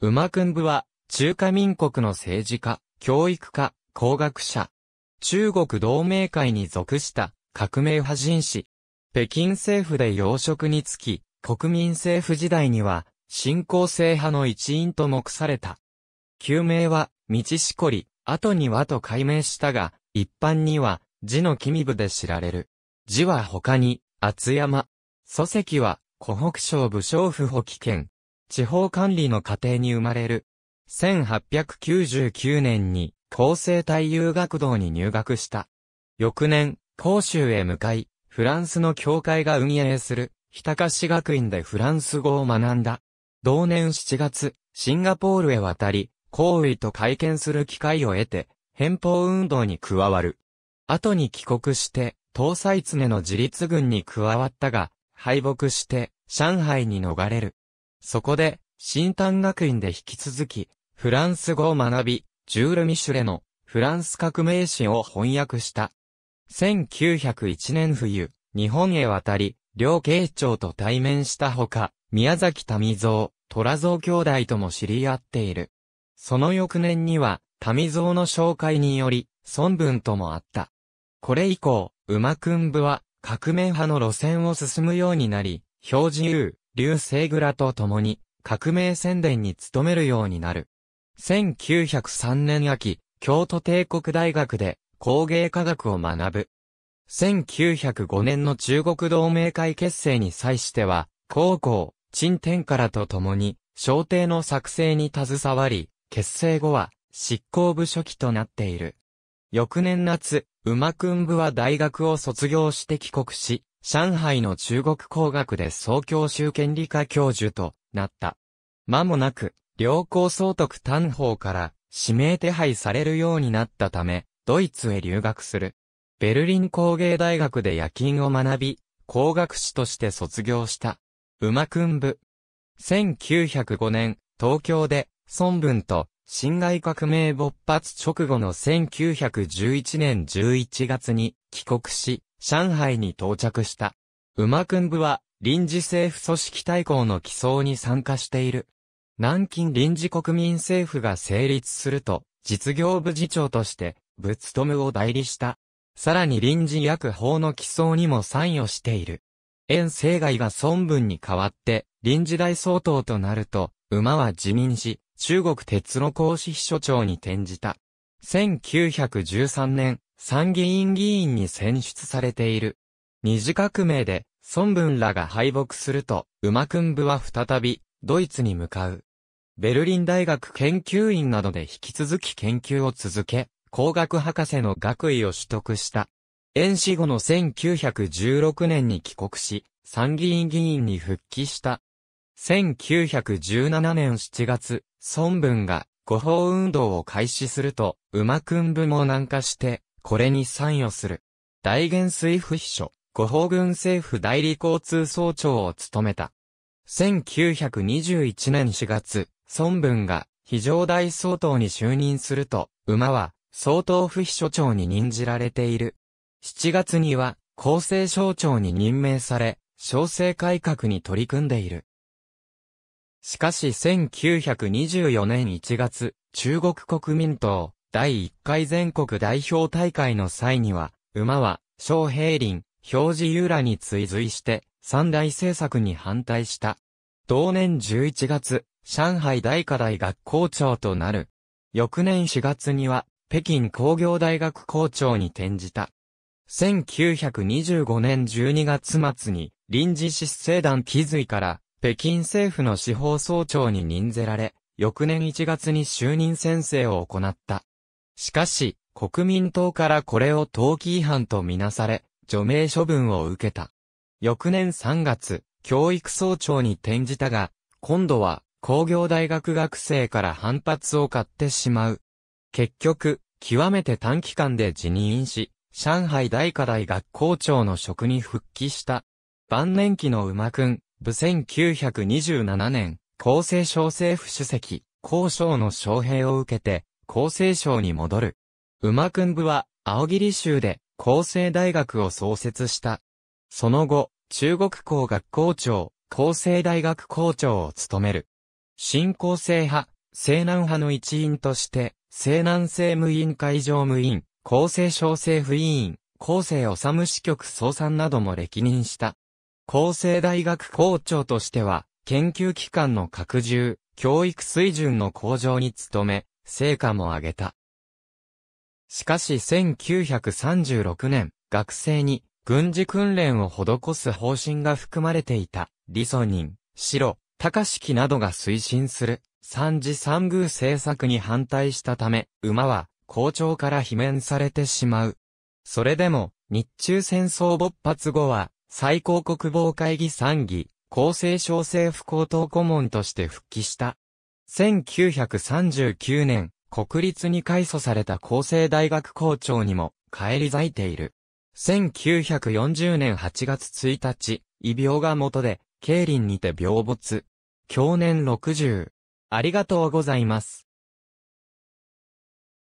馬くん部は、中華民国の政治家、教育家、工学者、中国同盟会に属した革命派人士、北京政府で要職につき、国民政府時代には、新興制派の一員と目された。旧名は、道しこり、後にはと改名したが、一般には、字の君部で知られる。字は他に、厚山。祖籍は、湖北省武将府保木県、地方管理の過程に生まれる。1899年に、厚生体遊学堂に入学した。翌年、広州へ向かい、フランスの教会が運営する、日高市学院でフランス語を学んだ。同年7月、シンガポールへ渡り、皇位と会見する機会を得て、返法運動に加わる。後に帰国して、東西常の自立軍に加わったが、敗北して、上海に逃れる。そこで、新丹学院で引き続き、フランス語を学び、ジュール・ミシュレのフランス革命史を翻訳した。1901年冬、日本へ渡り、両慶長と対面したほか、宮崎民蔵、虎蔵兄弟とも知り合っている。その翌年には、民蔵の紹介により、孫文ともあった。これ以降、馬くん部は、革命派の路線を進むようになり、表示優、流星ラと共に革命宣伝に努めるようになる。1903年秋、京都帝国大学で工芸科学を学ぶ。1905年の中国同盟会結成に際しては、高校、陳天からと共に、小艇の作成に携わり、結成後は、執行部初期となっている。翌年夏、馬くん部は大学を卒業して帰国し、上海の中国工学で総教習権理科教授となった。間もなく、良好総督丹方から指名手配されるようになったため、ドイツへ留学する。ベルリン工芸大学で夜勤を学び、工学士として卒業した。馬訓部。1905年、東京で、孫文と、辛亥革命勃発直後の1911年11月に帰国し、上海に到着した。馬くん部は、臨時政府組織対抗の起草に参加している。南京臨時国民政府が成立すると、実業部次長として、仏務を代理した。さらに臨時役法の起草にも参与している。遠征外が孫文に代わって、臨時大総統となると、馬は自民し、中国鉄の公使秘書長に転じた。1913年、参議院議員に選出されている。二次革命で、孫文らが敗北すると、馬くん部は再び、ドイツに向かう。ベルリン大学研究院などで引き続き研究を続け、工学博士の学位を取得した。遠死後の1916年に帰国し、参議院議員に復帰した。1917年7月、孫文が誤報運動を開始すると、馬くん部も南下して、これに参与する。大元水府秘書、誤報軍政府代理交通総長を務めた。1921年4月、孫文が非常大総統に就任すると、馬は総統府秘書長に任じられている。7月には厚生省庁に任命され、省政改革に取り組んでいる。しかし1924年1月、中国国民党第1回全国代表大会の際には、馬は、小平林、表示由来に追随して、三大政策に反対した。同年11月、上海大科大学校長となる。翌年4月には、北京工業大学校長に転じた。1925年12月末に、臨時失政団気づいから、北京政府の司法総長に任ぜられ、翌年1月に就任宣誓を行った。しかし、国民党からこれを党規違反とみなされ、除名処分を受けた。翌年3月、教育総長に転じたが、今度は工業大学学生から反発を買ってしまう。結局、極めて短期間で辞任し、上海大科大学校長の職に復帰した。晩年期の馬くん、部1927年、厚生省政府主席、交省の招聘を受けて、厚生省に戻る。馬くん部は、青霧州で、厚生大学を創設した。その後、中国校学校長、厚生大学校長を務める。新厚生派、西南派の一員として、西南政務委員会常務委員、厚生省政府委員、厚生治支局総参なども歴任した。厚生大学校長としては、研究機関の拡充、教育水準の向上に努め、成果も上げた。しかし1936年、学生に軍事訓練を施す方針が含まれていた、リソニン、シロ、タカシキなどが推進する、三次三宮政策に反対したため、馬は校長から罷免されてしまう。それでも、日中戦争勃発後は、最高国防会議参議、厚生省政府高等顧問として復帰した。1939年、国立に改祖された厚生大学校長にも返り咲いている。1940年8月1日、異病が元で、経輪にて病没。去年60。ありがとうございます。